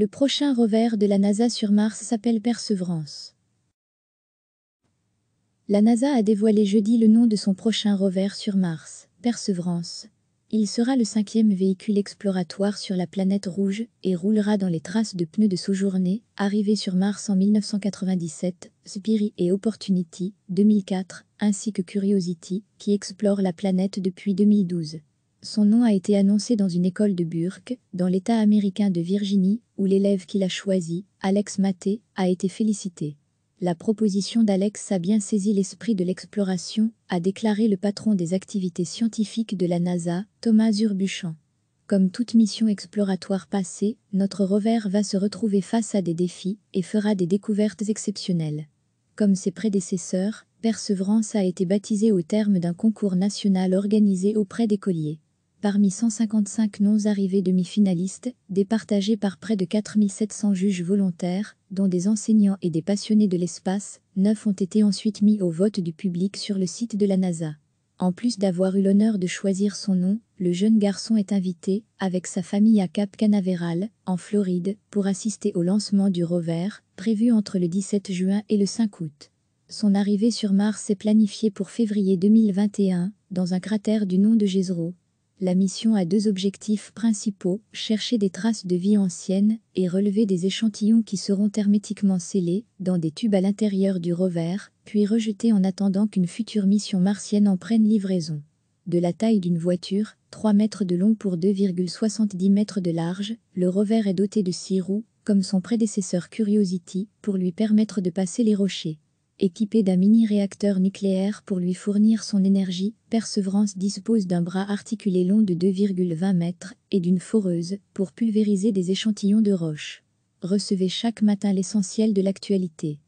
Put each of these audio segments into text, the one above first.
Le prochain rover de la NASA sur Mars s'appelle Perseverance. La NASA a dévoilé jeudi le nom de son prochain rover sur Mars, Perseverance. Il sera le cinquième véhicule exploratoire sur la planète rouge et roulera dans les traces de pneus de Sojourner, arrivé sur Mars en 1997, Spirit et Opportunity, 2004, ainsi que Curiosity, qui explore la planète depuis 2012. Son nom a été annoncé dans une école de Burke, dans l'État américain de Virginie, où l'élève qu'il a choisi, Alex Maté, a été félicité. La proposition d'Alex a bien saisi l'esprit de l'exploration, a déclaré le patron des activités scientifiques de la NASA, Thomas Urbuchan. Comme toute mission exploratoire passée, notre revers va se retrouver face à des défis et fera des découvertes exceptionnelles. Comme ses prédécesseurs, Perseverance a été baptisée au terme d'un concours national organisé auprès d'écoliers parmi 155 noms arrivés demi-finalistes, départagés par près de 4700 juges volontaires, dont des enseignants et des passionnés de l'espace, neuf ont été ensuite mis au vote du public sur le site de la NASA. En plus d'avoir eu l'honneur de choisir son nom, le jeune garçon est invité, avec sa famille à Cap Canaveral, en Floride, pour assister au lancement du rover, prévu entre le 17 juin et le 5 août. Son arrivée sur Mars est planifiée pour février 2021, dans un cratère du nom de Jezero, la mission a deux objectifs principaux, chercher des traces de vie ancienne et relever des échantillons qui seront hermétiquement scellés dans des tubes à l'intérieur du rover, puis rejetés en attendant qu'une future mission martienne en prenne livraison. De la taille d'une voiture, 3 mètres de long pour 2,70 mètres de large, le rover est doté de 6 roues, comme son prédécesseur Curiosity, pour lui permettre de passer les rochers équipé d'un mini-réacteur nucléaire pour lui fournir son énergie, Perseverance dispose d'un bras articulé long de 2,20 mètres et d'une foreuse pour pulvériser des échantillons de roche. Recevez chaque matin l'essentiel de l'actualité.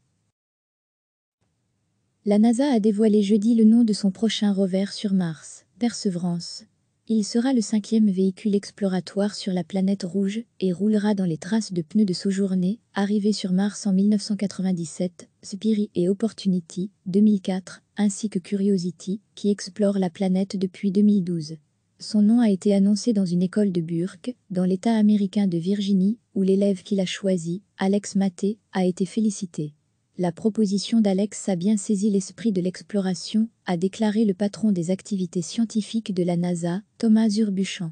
La NASA a dévoilé jeudi le nom de son prochain rover sur Mars, Perseverance. Il sera le cinquième véhicule exploratoire sur la planète rouge et roulera dans les traces de pneus de journée arrivé sur Mars en 1997, Spirit et Opportunity, 2004, ainsi que Curiosity, qui explore la planète depuis 2012. Son nom a été annoncé dans une école de Burke, dans l'État américain de Virginie, où l'élève qui a choisi, Alex Maté, a été félicité. La proposition d'Alex a bien saisi l'esprit de l'exploration, a déclaré le patron des activités scientifiques de la NASA, Thomas Urbuchan.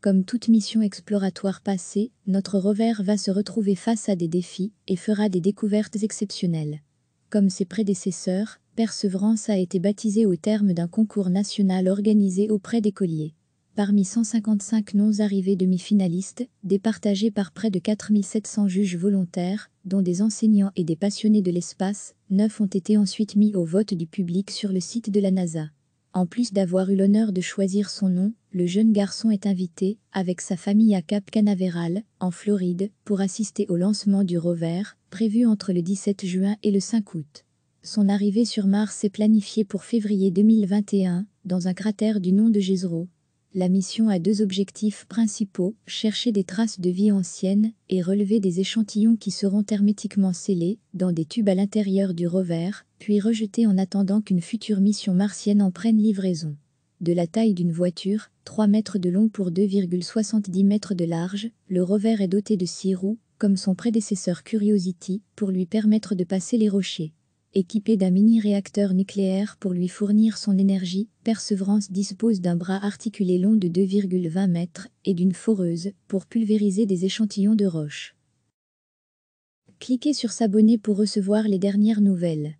Comme toute mission exploratoire passée, notre revers va se retrouver face à des défis et fera des découvertes exceptionnelles. Comme ses prédécesseurs, Perseverance a été baptisé au terme d'un concours national organisé auprès d'écoliers parmi 155 noms arrivés demi-finalistes, départagés par près de 4700 juges volontaires, dont des enseignants et des passionnés de l'espace, neuf ont été ensuite mis au vote du public sur le site de la NASA. En plus d'avoir eu l'honneur de choisir son nom, le jeune garçon est invité, avec sa famille à Cap Canaveral, en Floride, pour assister au lancement du rover, prévu entre le 17 juin et le 5 août. Son arrivée sur Mars est planifiée pour février 2021, dans un cratère du nom de Jezero, la mission a deux objectifs principaux, chercher des traces de vie ancienne et relever des échantillons qui seront hermétiquement scellés dans des tubes à l'intérieur du rover, puis rejetés en attendant qu'une future mission martienne en prenne livraison. De la taille d'une voiture, 3 mètres de long pour 2,70 mètres de large, le rover est doté de 6 roues, comme son prédécesseur Curiosity, pour lui permettre de passer les rochers équipé d'un mini-réacteur nucléaire pour lui fournir son énergie, Perseverance dispose d'un bras articulé long de 2,20 mètres et d'une foreuse pour pulvériser des échantillons de roche. Cliquez sur s'abonner pour recevoir les dernières nouvelles.